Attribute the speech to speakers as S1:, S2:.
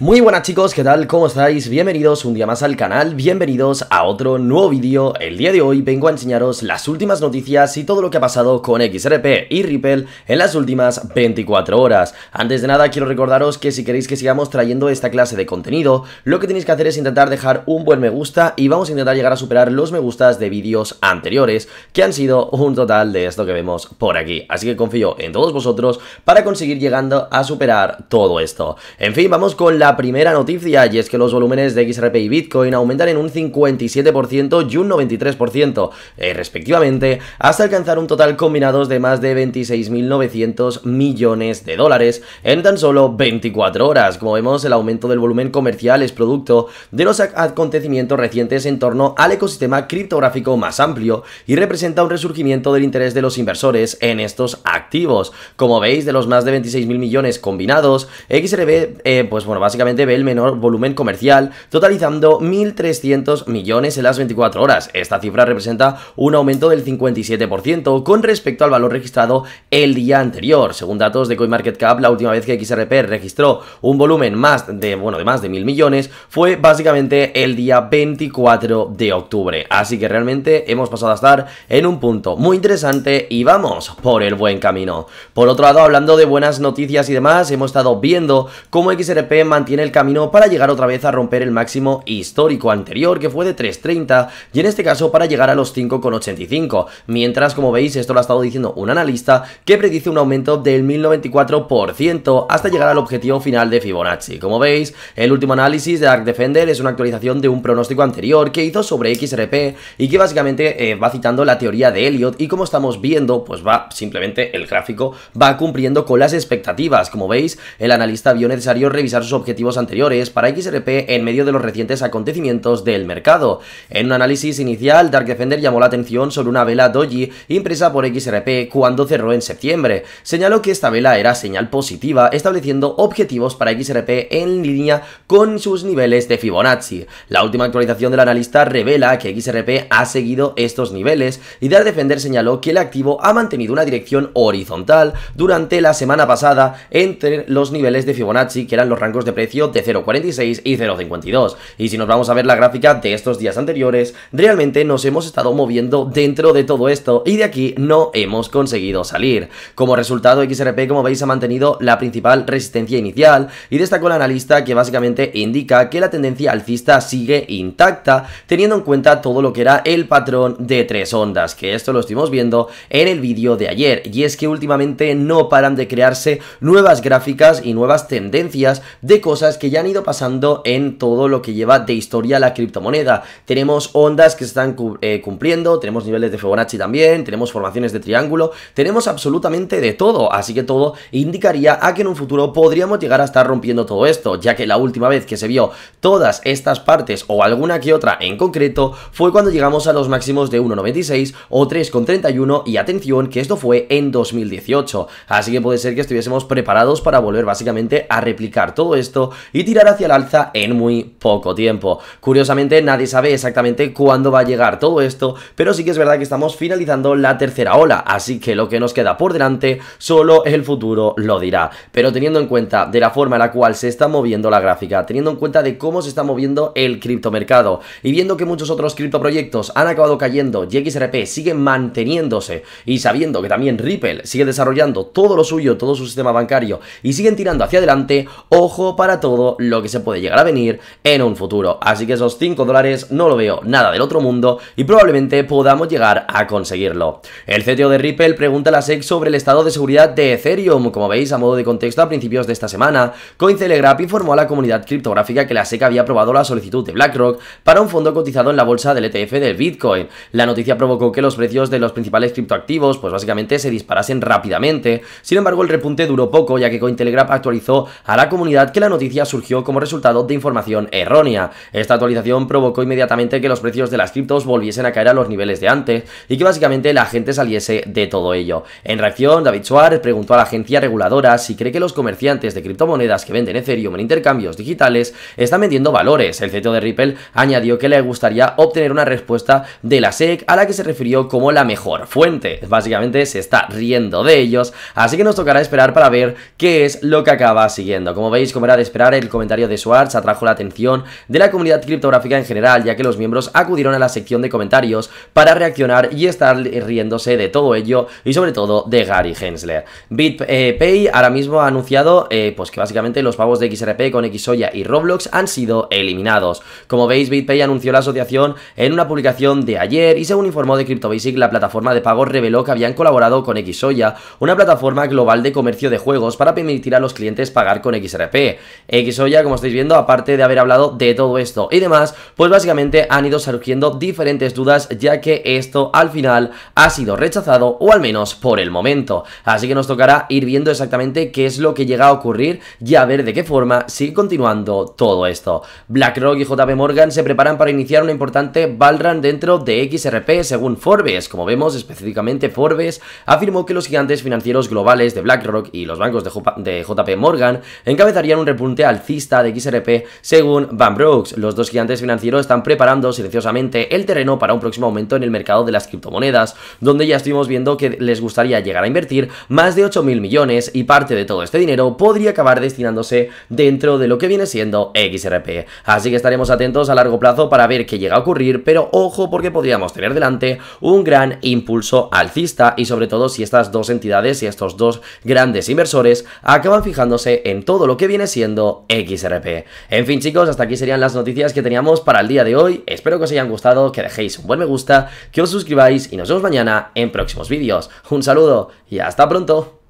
S1: Muy buenas chicos, ¿qué tal? ¿Cómo estáis? Bienvenidos un día más al canal, bienvenidos a otro nuevo vídeo. El día de hoy vengo a enseñaros las últimas noticias y todo lo que ha pasado con XRP y Ripple en las últimas 24 horas. Antes de nada quiero recordaros que si queréis que sigamos trayendo esta clase de contenido, lo que tenéis que hacer es intentar dejar un buen me gusta y vamos a intentar llegar a superar los me gustas de vídeos anteriores, que han sido un total de esto que vemos por aquí. Así que confío en todos vosotros para conseguir llegando a superar todo esto. En fin, vamos con la primera noticia y es que los volúmenes de XRP y Bitcoin aumentan en un 57% y un 93% eh, respectivamente hasta alcanzar un total combinados de más de 26.900 millones de dólares en tan solo 24 horas. Como vemos el aumento del volumen comercial es producto de los acontecimientos recientes en torno al ecosistema criptográfico más amplio y representa un resurgimiento del interés de los inversores en estos activos. Como veis de los más de 26.000 millones combinados, XRP eh, pues bueno básicamente ve el menor volumen comercial, totalizando 1.300 millones en las 24 horas. Esta cifra representa un aumento del 57% con respecto al valor registrado el día anterior. Según datos de CoinMarketCap, la última vez que XRP registró un volumen más de, bueno, de más de 1.000 millones fue básicamente el día 24 de octubre. Así que realmente hemos pasado a estar en un punto muy interesante y vamos por el buen camino. Por otro lado, hablando de buenas noticias y demás, hemos estado viendo cómo XRP mantiene el camino para llegar otra vez a romper el máximo histórico anterior que fue de 3.30 y en este caso para llegar a los 5,85, mientras como veis esto lo ha estado diciendo un analista que predice un aumento del 1094% hasta llegar al objetivo final de Fibonacci. Como veis, el último análisis de Arc Defender es una actualización de un pronóstico anterior que hizo sobre XRP y que básicamente eh, va citando la teoría de Elliot y como estamos viendo, pues va simplemente el gráfico va cumpliendo con las expectativas. Como veis, el analista vio necesario revisar sus objetivos objetivos anteriores para XRP en medio de los recientes acontecimientos del mercado. En un análisis inicial, Dark Defender llamó la atención sobre una vela doji impresa por XRP cuando cerró en septiembre. Señaló que esta vela era señal positiva, estableciendo objetivos para XRP en línea con sus niveles de Fibonacci. La última actualización del analista revela que XRP ha seguido estos niveles y Dark Defender señaló que el activo ha mantenido una dirección horizontal durante la semana pasada entre los niveles de Fibonacci, que eran los rangos de de 0.46 y 0.52. Y si nos vamos a ver la gráfica de estos días anteriores, realmente nos hemos estado moviendo dentro de todo esto y de aquí no hemos conseguido salir. Como resultado, XRP, como veis, ha mantenido la principal resistencia inicial y destacó la analista que básicamente indica que la tendencia alcista sigue intacta, teniendo en cuenta todo lo que era el patrón de tres ondas, que esto lo estuvimos viendo en el vídeo de ayer, y es que últimamente no paran de crearse nuevas gráficas y nuevas tendencias de cosas que ya han ido pasando en todo lo que lleva de historia la criptomoneda. Tenemos ondas que se están eh, cumpliendo, tenemos niveles de Fibonacci también, tenemos formaciones de triángulo, tenemos absolutamente de todo, así que todo indicaría a que en un futuro podríamos llegar a estar rompiendo todo esto, ya que la última vez que se vio todas estas partes o alguna que otra en concreto fue cuando llegamos a los máximos de 1.96 o 3.31 y atención que esto fue en 2018, así que puede ser que estuviésemos preparados para volver básicamente a replicar todo esto y tirar hacia el alza en muy poco tiempo. Curiosamente, nadie sabe exactamente cuándo va a llegar todo esto, pero sí que es verdad que estamos finalizando la tercera ola, así que lo que nos queda por delante solo el futuro lo dirá. Pero teniendo en cuenta de la forma en la cual se está moviendo la gráfica, teniendo en cuenta de cómo se está moviendo el criptomercado y viendo que muchos otros criptoproyectos han acabado cayendo y XRP sigue manteniéndose y sabiendo que también Ripple sigue desarrollando todo lo suyo, todo su sistema bancario y siguen tirando hacia adelante, ojo para todo lo que se puede llegar a venir en un futuro. Así que esos 5 dólares no lo veo nada del otro mundo y probablemente podamos llegar a conseguirlo. El CTO de Ripple pregunta a la SEC sobre el estado de seguridad de Ethereum. Como veis, a modo de contexto, a principios de esta semana, Cointelegraph informó a la comunidad criptográfica que la SEC había aprobado la solicitud de BlackRock para un fondo cotizado en la bolsa del ETF del Bitcoin. La noticia provocó que los precios de los principales criptoactivos, pues básicamente se disparasen rápidamente. Sin embargo, el repunte duró poco, ya que Cointelegraph actualizó a la comunidad que la noticia surgió como resultado de información errónea. Esta actualización provocó inmediatamente que los precios de las criptos volviesen a caer a los niveles de antes y que básicamente la gente saliese de todo ello. En reacción, David Suárez preguntó a la agencia reguladora si cree que los comerciantes de criptomonedas que venden Ethereum en intercambios digitales están vendiendo valores. El CTO de Ripple añadió que le gustaría obtener una respuesta de la SEC a la que se refirió como la mejor fuente. Básicamente se está riendo de ellos, así que nos tocará esperar para ver qué es lo que acaba siguiendo. Como veis, como era de el comentario de Swartz atrajo la atención de la comunidad criptográfica en general, ya que los miembros acudieron a la sección de comentarios para reaccionar y estar riéndose de todo ello y sobre todo de Gary Hensler. BitPay ahora mismo ha anunciado eh, pues que básicamente los pagos de XRP con Xoya y Roblox han sido eliminados. Como veis, BitPay anunció la asociación en una publicación de ayer y según informó de CryptoBasic, la plataforma de pagos reveló que habían colaborado con Xoya, una plataforma global de comercio de juegos para permitir a los clientes pagar con XRP. X ya, como estáis viendo, aparte de haber hablado de todo esto y demás, pues básicamente han ido surgiendo diferentes dudas ya que esto al final ha sido rechazado o al menos por el momento. Así que nos tocará ir viendo exactamente qué es lo que llega a ocurrir y a ver de qué forma sigue continuando todo esto. BlackRock y JP Morgan se preparan para iniciar una importante Valran dentro de XRP según Forbes. Como vemos, específicamente Forbes afirmó que los gigantes financieros globales de BlackRock y los bancos de, JP Morgan encabezarían un alcista de XRP según Van Brooks. Los dos gigantes financieros están preparando silenciosamente el terreno para un próximo aumento en el mercado de las criptomonedas, donde ya estuvimos viendo que les gustaría llegar a invertir más de 8.000 millones y parte de todo este dinero podría acabar destinándose dentro de lo que viene siendo XRP. Así que estaremos atentos a largo plazo para ver qué llega a ocurrir, pero ojo porque podríamos tener delante un gran impulso alcista y sobre todo si estas dos entidades y estos dos grandes inversores acaban fijándose en todo lo que viene siendo XRP. En fin chicos, hasta aquí serían las noticias que teníamos para el día de hoy. Espero que os hayan gustado, que dejéis un buen me gusta, que os suscribáis y nos vemos mañana en próximos vídeos. Un saludo y hasta pronto.